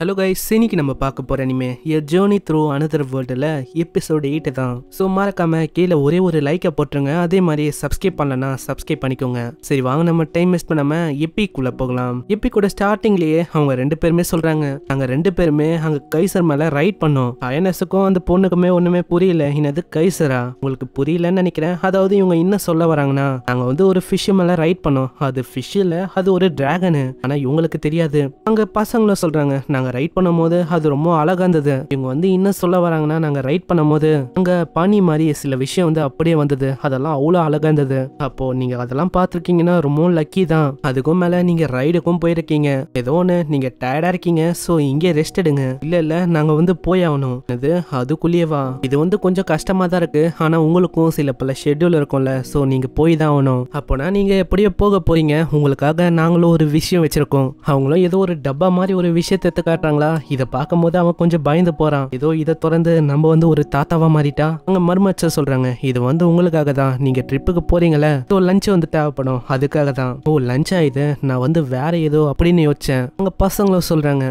hello guys இன்னைக்கு நம்ம பார்க்க போகிற anime a journey through another வேர்ல்டில் எபிசோடு எயிட்டு தான் ஸோ மறக்காமல் கீழே ஒரே ஒரு லைக்கை போட்டுருங்க அதே மாதிரி சப்ஸ்கிரைப் பண்ணலன்னா சப்ஸ்கிரைப் பண்ணிக்கோங்க சரி வாங்க நம்ம டைம் வேஸ்ட் பண்ணாமல் எப்பிக்குள்ளே போகலாம் கூட ஸ்டார்டிங்லேயே அவங்க ரெண்டு பேருமே சொல்கிறாங்க நாங்கள் ரெண்டு பேருமே அங்கே கைசர் மேலே ரைட் பண்ணோம் அயனஸுக்கும் அந்த பொண்ணுக்குமே ஒன்றுமே புரியல என்னது கைசரா உங்களுக்கு புரியலன்னு நினைக்கிறேன் அதாவது இவங்க இன்னும் சொல்ல வராங்கன்னா நாங்கள் வந்து ஒரு ஃபிஷ்ஷு மேலே ரைட் பண்ணோம் அது ஃபிஷ்ஷில் அது ஒரு டிராகனு ஆனால் இவங்களுக்கு தெரியாது அங்கே பசங்களும் சொல்கிறாங்க நாங்கள் நாங்கள் ரைட் பண்ணும்போது அது ரொம்ப அழகாக இருந்தது இவங்க வந்து இன்னும் சொல்ல வராங்கன்னா நாங்கள் ரைட் பண்ணும்போது அங்கே பனி மாதிரி சில விஷயம் வந்து அப்படியே வந்தது அதெல்லாம் அவ்வளோ அழகாக இருந்தது அப்போது நீங்கள் அதெல்லாம் பார்த்துருக்கீங்கன்னா ரொம்ப லக்கி தான் அதுக்கும் மேலே நீங்கள் ரைடுக்கும் போயிருக்கீங்க ஏதோ ஒன்று நீங்கள் டயர்டாக இருக்கீங்க ஸோ இங்கே ரெஸ்ட் எடுங்க இல்லை இல்லை நாங்கள் வந்து போய் ஆகணும் இது அதுக்குள்ளேயேவா இது வந்து கொஞ்சம் கஷ்டமாக தான் இருக்குது ஆனால் உங்களுக்கும் சில பல ஷெட்யூல் இருக்கும்ல ஸோ நீங்கள் போய் தான் ஆகணும் அப்போனா நீங்கள் எப்படியோ போக போகிறீங்க உங்களுக்காக நாங்களும் ஒரு விஷயம் வச்சுருக்கோம் அவங்களும் ஏதோ ஒரு டப்பா மாதிரி ஒரு விஷயத்துக்காக காட்டுறாங்களா இதை பார்க்கும் போது அவன் கொஞ்சம் பயந்து போறான் ஏதோ இதை திறந்து நம்ம வந்து ஒரு தாத்தாவா மாறிட்டா அங்க மர்மச்ச சொல்றாங்க இது வந்து உங்களுக்காக தான் நீங்க ட்ரிப்புக்கு போறீங்களே ஸோ லஞ்ச் வந்து தேவைப்படும் அதுக்காக தான் ஓ லஞ்சா இது நான் வந்து வேற ஏதோ அப்படின்னு யோசிச்சேன் அங்க பசங்களும் சொல்றாங்க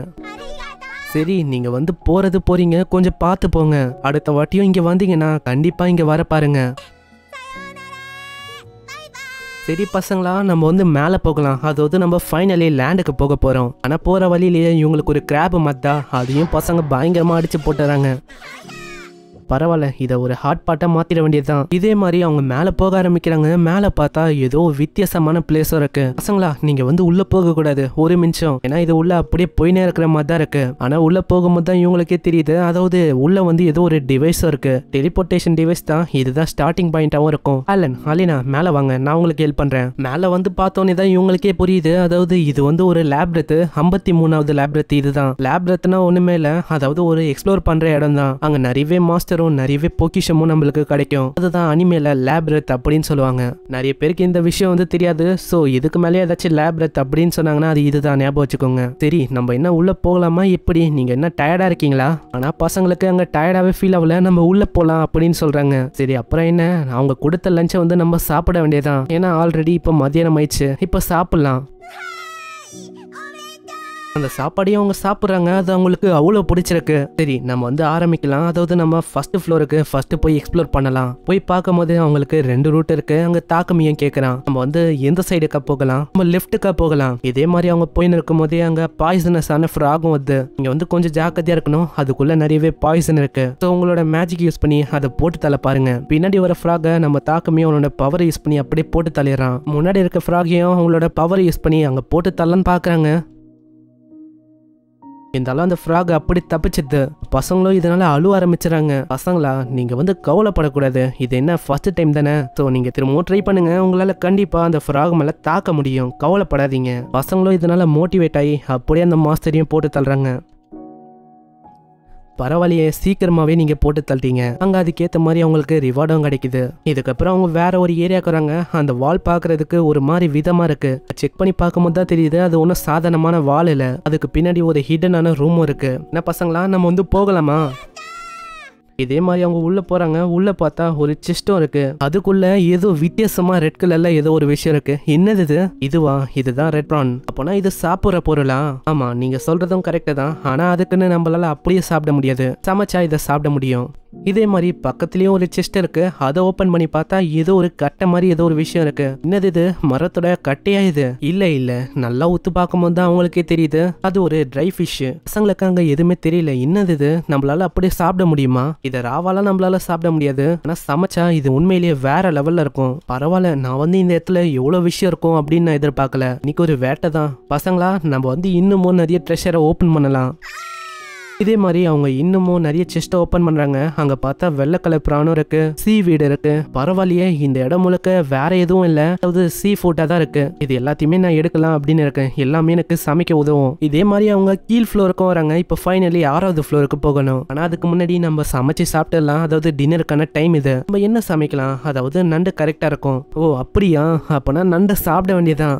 சரி நீங்க வந்து போறது போறீங்க கொஞ்சம் பார்த்து போங்க அடுத்த வாட்டியும் இங்க வந்தீங்கன்னா கண்டிப்பா இங்க வர பாருங்க சரி பசங்களா நம்ம வந்து மேலே போகலாம் அதாவது நம்ம ஃபைனலி லேண்டுக்கு போக போகிறோம் ஆனால் போகிற வழியிலேயே இவங்களுக்கு ஒரு கிராப் மத்தா அதையும் பசங்க பயங்கரமாக அடித்து போட்டுறாங்க பரவாயில்ல இதை ஒரு ஹாட் பாட்டா மாத்திட வேண்டியது தான் இதே மாதிரி அவங்க மேல போக ஆரம்பிக்கிறாங்க மேல பார்த்தா ஏதோ வித்தியாசமான பிளேஸும் இருக்கு பசங்களா நீங்க வந்து போக போகக்கூடாது ஒரு நிமிஷம் ஏன்னா இது உள்ள அப்படியே போயினே இருக்கிற மாதிரி தான் இருக்கு ஆனா உள்ள போகும்போது தான் இவங்களுக்கே தெரியுது அதாவது உள்ள வந்து ஏதோ ஒரு டிவைஸும் இருக்கு டெலிபோர்டேஷன் டிவைஸ் தான் இதுதான் ஸ்டார்டிங் பாயிண்டாவும் இருக்கும் அலன் அலினா மேல வாங்க நான் உங்களுக்கு ஹெல்ப் பண்றேன் மேல வந்து பார்த்தோன்னே தான் இவங்களுக்கே புரியுது அதாவது இது வந்து ஒரு லேப் ரெத்து ஐம்பத்தி மூணாவது லேப் ரெத்து இதுதான் லேப் ரெத்துனா ஒண்ணுமே இல்ல அதாவது ஒரு எக்ஸ்ப்ளோர் பண்ற இடம் தான் அங்க நிறையவே மாஸ்டர் லேசரும் நிறையவே பொக்கிஷமும் நம்மளுக்கு கிடைக்கும் அதுதான் அனிமேல ரெத் அப்படின்னு சொல்லுவாங்க நிறைய பேருக்கு இந்த விஷயம் வந்து தெரியாது ஸோ இதுக்கு மேலே ஏதாச்சும் லேப் ரத் அப்படின்னு சொன்னாங்கன்னா அது இதுதான் ஞாபகம் வச்சுக்கோங்க சரி நம்ம என்ன உள்ள போகலாமா எப்படி நீங்க என்ன டயர்டா இருக்கீங்களா ஆனா பசங்களுக்கு அங்க டயர்டாவே ஃபீல் ஆகல நம்ம உள்ள போகலாம் அப்படின்னு சொல்றாங்க சரி அப்புறம் என்ன அவங்க கொடுத்த லஞ்சை வந்து நம்ம சாப்பிட வேண்டியதான் ஏன்னா ஆல்ரெடி இப்போ மதியானம் ஆயிடுச்சு இப்போ சாப்பிடலாம் அந்த சாப்பாடையும் அவங்க சாப்பிட்றாங்க அது அவங்களுக்கு அவ்வளோ பிடிச்சிருக்கு சரி நம்ம வந்து ஆரம்பிக்கலாம் அதாவது நம்ம ஃபர்ஸ்ட் ஃப்ளோருக்கு ஃபர்ஸ்ட் போய் எக்ஸ்ப்ளோர் பண்ணலாம் போய் பார்க்கும் போது அவங்களுக்கு ரெண்டு ரூட் இருக்கு அங்க தாக்கமியும் கேட்கறான் நம்ம வந்து எந்த சைடுக்கா போகலாம் நம்ம லெஃப்ட்டுக்கா போகலாம் இதே மாதிரி அவங்க போய் நிற்கும் போதே அங்க பாய்சனஸ் ஆன ஃப்ராகும் வந்து இங்க வந்து கொஞ்சம் ஜாக்கிரதையா இருக்கணும் அதுக்குள்ள நிறையவே பாய்சன் இருக்கு ஸோ உங்களோட மேஜிக் யூஸ் பண்ணி அதை போட்டு தலை பாருங்க பின்னாடி வர ஃப்ராக நம்ம தாக்கமியும் அவனோட பவர் யூஸ் பண்ணி அப்படியே போட்டு தள்ளிடுறான் முன்னாடி இருக்க ஃப்ராகையும் அவங்களோட பவர் யூஸ் பண்ணி அங்க போட்டு தள்ளன்னு பாக்குறாங்க இருந்தாலும் அந்த ஃப்ராக் அப்படி தப்பிச்சிது பசங்களும் இதனால அழுவ ஆரம்பிச்சிடறாங்க பசங்களா நீங்க வந்து கவலைப்படக்கூடாது இது என்ன ஃபர்ஸ்ட் டைம் தானே ஸோ நீங்க திரும்பவும் ட்ரை பண்ணுங்க உங்களால கண்டிப்பா அந்த ஃப்ராக் மேல தாக்க முடியும் கவலைப்படாதீங்க பசங்களும் இதனால மோட்டிவேட் ஆகி அப்படியே அந்த மாஸ்டரையும் போட்டு தள்ளுறாங்க பரவாயில்லையே சீக்கிரமாவே நீங்க போட்டு தள்ளிட்டீங்க அங்க அதுக்கேற்ற மாதிரி அவங்களுக்கு ரிவார்டும் கிடைக்குது இதுக்கப்புறம் அவங்க வேற ஒரு ஏரியா வராங்க அந்த வால் பாக்குறதுக்கு ஒரு மாதிரி விதமா இருக்கு செக் பண்ணி போது தான் தெரியுது அது ஒன்றும் சாதாரணமான வால் இல்ல அதுக்கு பின்னாடி ஒரு ஹிடனான ரூமும் இருக்கு என்ன பசங்களா நம்ம வந்து போகலாமா இதே மாதிரி அவங்க உள்ளே போகிறாங்க உள்ளே பார்த்தா ஒரு சிஸ்டம் இருக்குது அதுக்குள்ளே ஏதோ வித்தியாசமாக ரெட் கலரில் ஏதோ ஒரு விஷயம் இருக்குது என்னது இது இதுவா இதுதான் ரெட் ப்ரான் அப்போனா இது சாப்பிட்ற பொருளா ஆமாம் நீங்கள் சொல்கிறதும் கரெக்டு தான் ஆனால் அதுக்குன்னு நம்மளால அப்படியே சாப்பிட முடியாது சமைச்சா இதை சாப்பிட முடியும் இதே மாதிரி பக்கத்துலேயும் ஒரு செஸ்ட் இருக்குது அதை ஓப்பன் பண்ணி பார்த்தா ஏதோ ஒரு கட்டை மாதிரி ஏதோ ஒரு விஷயம் இருக்குது என்னது இது மரத்தோட கட்டையா இது இல்லை இல்லை நல்லா ஒத்து பார்க்கும்போது தான் அவங்களுக்கே தெரியுது அது ஒரு ட்ரை ஃபிஷ் பசங்களுக்கு அங்கே எதுவுமே தெரியல என்னது இது நம்மளால அப்படியே சாப்பிட முடியுமா இதை ராவாலாம் நம்மளால சாப்பிட முடியாது ஆனால் சமைச்சா இது உண்மையிலேயே வேற லெவலில் இருக்கும் பரவாயில்ல நான் வந்து இந்த இடத்துல எவ்வளோ விஷயம் இருக்கும் அப்படின்னு நான் எதிர்பார்க்கல இன்னைக்கு ஒரு வேட்டை தான் பசங்களா நம்ம வந்து இன்னமும் நிறைய ட்ரெஷரை ஓப்பன் பண்ணலாம் இதே மாதிரி அவங்க இன்னமும் நிறைய செஸ்ட்டை ஓப்பன் பண்ணுறாங்க அங்கே பார்த்தா வெள்ளை கலர் பிராணும் இருக்கு சீ வீடு இருக்கு பரவாயில்லையே இந்த இடம் முழுக்க வேற எதுவும் இல்லை அதாவது சீ ஃபுட்டாக தான் இருக்கு இது எல்லாத்தையுமே நான் எடுக்கலாம் அப்படின்னு இருக்கேன் எல்லாமே எனக்கு சமைக்க உதவும் இதே மாதிரி அவங்க கீழ் ஃப்ளோருக்கும் வராங்க இப்போ ஃபைனலி ஆறாவது ஃப்ளோருக்கு போகணும் ஆனால் அதுக்கு முன்னாடி நம்ம சமைச்சு சாப்பிட்டுலாம் அதாவது டின்னருக்கான டைம் இது நம்ம என்ன சமைக்கலாம் அதாவது நண்டு கரெக்டாக இருக்கும் ஓ அப்படியா அப்பனா நண்டு சாப்பிட வேண்டியதான்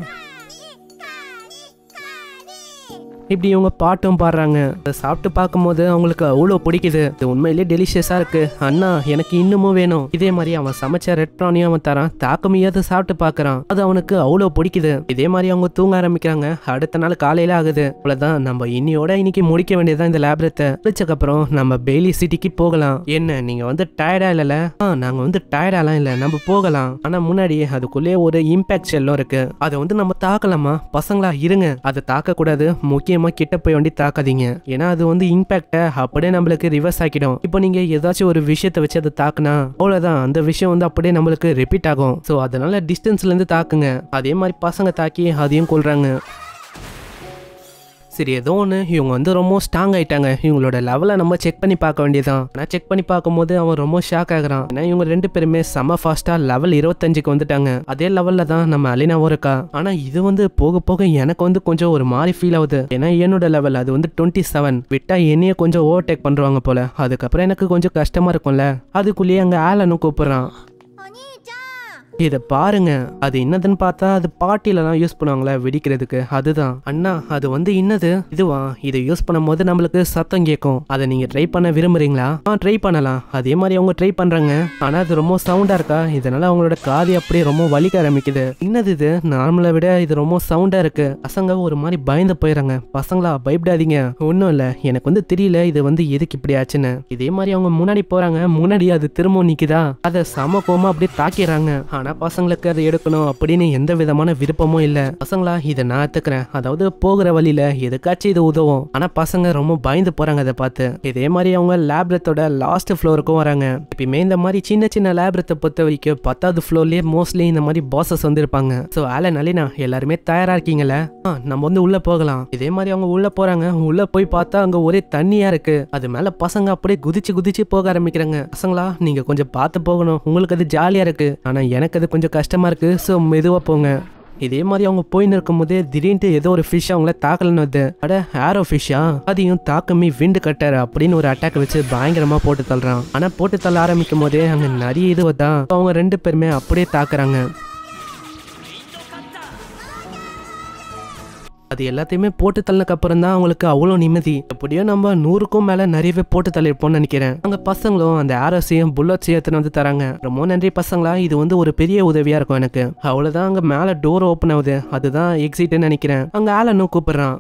இப்படி இவங்க பாட்டும் பாடுறாங்க அதை சாப்பிட்டு பார்க்கும்போது அவங்களுக்கு அவ்வளோ பிடிக்குது இது உண்மையிலேயே டெலிஷியஸாக இருக்கு அண்ணா எனக்கு இன்னமும் வேணும் இதே மாதிரி அவன் சமைச்ச ரெட் ப்ரானையும் அவன் தரான் தாக்கமையாத சாப்பிட்டு பார்க்கறான் அது அவனுக்கு அவ்வளோ பிடிக்குது இதே மாதிரி அவங்க தூங்க ஆரம்பிக்கிறாங்க அடுத்த நாள் காலையில் ஆகுது அவ்வளோதான் நம்ம இன்னியோட இன்னைக்கு முடிக்க வேண்டியதுதான் இந்த லேபரத்தை முடிச்சக்கப்புறம் நம்ம பெய்லி சிட்டிக்கு போகலாம் என்ன நீங்கள் வந்து டயர்டா இல்லல ஆ நாங்கள் வந்து டயர்டாலாம் இல்லை நம்ம போகலாம் ஆனால் முன்னாடி அதுக்குள்ளேயே ஒரு இம்பாக்ட் செல்லும் இருக்கு அதை வந்து நம்ம தாக்கலாமா பசங்களா இருங்க அதை தாக்கக்கூடாது முக்கிய முக்கியமா கிட்ட போய் வண்டி தாக்காதீங்க ஏன்னா அது வந்து இம்பேக்டை அப்படியே நம்மளுக்கு ரிவர்ஸ் ஆக்கிடும் இப்போ நீங்க ஏதாச்சும் ஒரு விஷயத்தை வச்சு அதை தாக்குனா அவ்வளோதான் அந்த விஷயம் வந்து அப்படியே நம்மளுக்கு ரிப்பீட் ஆகும் ஸோ அதனால டிஸ்டன்ஸ்ல இருந்து தாக்குங்க அதே மாதிரி பசங்க தாக்கி அதையும் கொள்றாங்க சரி ஏதோ ஒன்று இவங்க வந்து ரொம்ப ஸ்ட்ராங் ஆகிட்டாங்க இவங்களோட லெவலை நம்ம செக் பண்ணி பார்க்க வேண்டியதான் நான் செக் பண்ணி பார்க்கும்போது அவன் ரொம்ப ஷாக் ஆகிறான் ஏன்னா இவங்க ரெண்டு பேருமே செம ஃபாஸ்ட்டாக லெவல் இருபத்தஞ்சுக்கு வந்துட்டாங்க அதே லெவலில் தான் நம்ம அலினாவும் இருக்கா ஆனால் இது வந்து போக போக எனக்கு வந்து கொஞ்சம் ஒரு மாதிரி ஃபீல் ஆகுது ஏன்னா என்னோட லெவல் அது வந்து டுவெண்ட்டி செவன் விட்டால் என்னையே கொஞ்சம் ஓவர்டேக் பண்ணுறாங்க போல் அதுக்கப்புறம் எனக்கு கொஞ்சம் கஷ்டமாக இருக்கும்ல அதுக்குள்ளேயே அங்கே ஆலனும் கூப்பிட்றான் இதை பாருங்க அது என்னதுன்னு பார்த்தா அது பாட்டிலலாம் யூஸ் பண்ணுவாங்களே வெடிக்கிறதுக்கு அதுதான் அண்ணா அது வந்து என்னது இதுவா இதை யூஸ் பண்ணும் போது நம்மளுக்கு சத்தம் கேட்கும் அதை நீங்க ட்ரை பண்ண விரும்புறீங்களா ஆ ட்ரை பண்ணலாம் அதே மாதிரி அவங்க ட்ரை பண்றாங்க ஆனா அது ரொம்ப சவுண்டா இருக்கா இதனால அவங்களோட காதி அப்படியே ரொம்ப வலிக்க ஆரம்பிக்குது என்னது இது நார்மலை விட இது ரொம்ப சவுண்டா இருக்கு பசங்க ஒரு மாதிரி பயந்து போயிடறாங்க பசங்களா பயப்படாதீங்க ஒன்றும் இல்லை எனக்கு வந்து தெரியல இது வந்து எதுக்கு இப்படி ஆச்சுன்னு இதே மாதிரி அவங்க முன்னாடி போறாங்க முன்னாடி அது திரும்ப நிக்குதா அதை சம கோமா அப்படியே தாக்கிடுறாங்க ஆனால் பசங்களுக்கு அதை எடுக்கணும் அப்படின்னு எந்த விதமான விருப்பமும் இல்லை பசங்களா இதை நான் எடுத்துக்கிறேன் அதாவது போகிற வழியில் எதுக்காச்சும் இது உதவும் ஆனால் பசங்க ரொம்ப பயந்து போகிறாங்க அதை பார்த்து இதே மாதிரி அவங்க லேப்ரத்தோட லாஸ்ட் ஃப்ளோருக்கும் வராங்க எப்பயுமே இந்த மாதிரி சின்ன சின்ன லேப்ரத்தை பொறுத்த வரைக்கும் பத்தாவது ஃப்ளோர்லேயே மோஸ்ட்லி இந்த மாதிரி பாசஸ் வந்திருப்பாங்க ஸோ ஆலன் நலினா எல்லாருமே தயாராக இருக்கீங்கல்ல நம்ம வந்து உள்ளே போகலாம் இதே மாதிரி அவங்க உள்ளே போகிறாங்க உள்ளே போய் பார்த்தா அங்கே ஒரே தண்ணியாக இருக்குது அது மேலே பசங்க அப்படியே குதிச்சு குதிச்சு போக ஆரம்பிக்கிறாங்க பசங்களா நீங்கள் கொஞ்சம் பார்த்து போகணும் உங்களுக்கு அது ஜாலியாக இருக்கு ஆனால் எனக்கு அது கொஞ்சம் கஷ்டமாக இருக்குது ஸோ மெதுவாக போங்க இதே மாதிரி அவங்க போயின்னு இருக்கும்போதே திடீர்னு ஏதோ ஒரு ஃபிஷ் அவங்கள தாக்கலன்னு வந்து அட ஏரோ ஃபிஷ்ஷா அதையும் தாக்கமே விண்டு கட்டார் அப்படின்னு ஒரு அட்டாக் வச்சு பயங்கரமா போட்டு தள்ளுறான் ஆனா போட்டு தள்ள ஆரம்பிக்கும் போதே அங்க நிறைய இது அவங்க ரெண்டு பேருமே அப்படியே தாக்குறாங்க அது எல்லாத்தையுமே போட்டு தள்ளினக்கப்புறம் தான் அவங்களுக்கு அவ்வளோ நிம்மதி எப்படியோ நம்ம நூறுக்கும் மேலே நிறையவே போட்டு தள்ளிருப்போம்னு நினைக்கிறேன் அங்கே பசங்களும் அந்த ஆரோஸையும் புல்லட்ஸையும் எடுத்துன்னு வந்து தராங்க ரொம்ப நன்றி பசங்களா இது வந்து ஒரு பெரிய உதவியாக இருக்கும் எனக்கு அவ்வளோதான் அங்கே மேலே டோர் ஓப்பன் ஆகுது அதுதான் எக்ஸிட்னு நினைக்கிறேன் அங்கே ஆலனும் கூப்பிடுறான்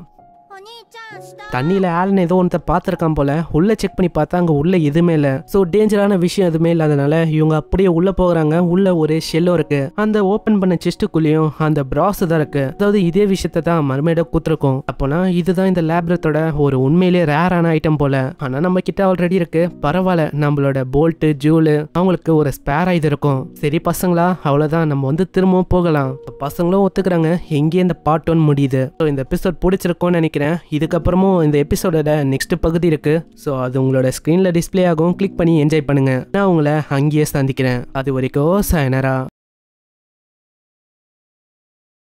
தண்ணியில ஆலன் ஏதோ ஒன்றத்தை பார்த்துருக்கான் போல உள்ள செக் பண்ணி பார்த்தா அங்கே உள்ள எதுவுமே இல்லை ஸோ டேஞ்சரான விஷயம் எதுவுமே இல்லாதனால இவங்க அப்படியே உள்ள போகிறாங்க உள்ள ஒரு ஷெல்லும் இருக்கு அந்த ஓப்பன் பண்ண செஸ்ட்டுக்குள்ளேயும் அந்த பிராஸ் தான் இருக்கு அதாவது இதே விஷயத்த தான் மர்மேடை கூத்துருக்கும் அப்போனா இதுதான் இந்த லேப்ரத்தோட ஒரு உண்மையிலே ரேரான ஐட்டம் போல ஆனால் நம்ம கிட்ட ஆல்ரெடி இருக்கு பரவாயில்ல நம்மளோட போல்ட்டு ஜூலு அவங்களுக்கு ஒரு ஸ்பேர் இது இருக்கும் சரி பசங்களா அவ்வளோதான் நம்ம வந்து திரும்பவும் போகலாம் பசங்களும் ஒத்துக்கிறாங்க எங்கேயே இந்த பார்ட் ஒன் முடியுது ஸோ இந்த எபிசோட் பிடிச்சிருக்கோன்னு நினைக்கிறேன் இதுக்கு அதுக்கப்புறமும் இந்த எபிசோடோட நெக்ஸ்ட் பகுதி இருக்குது ஸோ அது உங்களோட ஸ்க்ரீனில் டிஸ்பிளே ஆகும் கிளிக் பண்ணி என்ஜாய் பண்ணுங்கள் நான் உங்களை அங்கேயே சந்திக்கிறேன் அது வரைக்கும் சாயனரா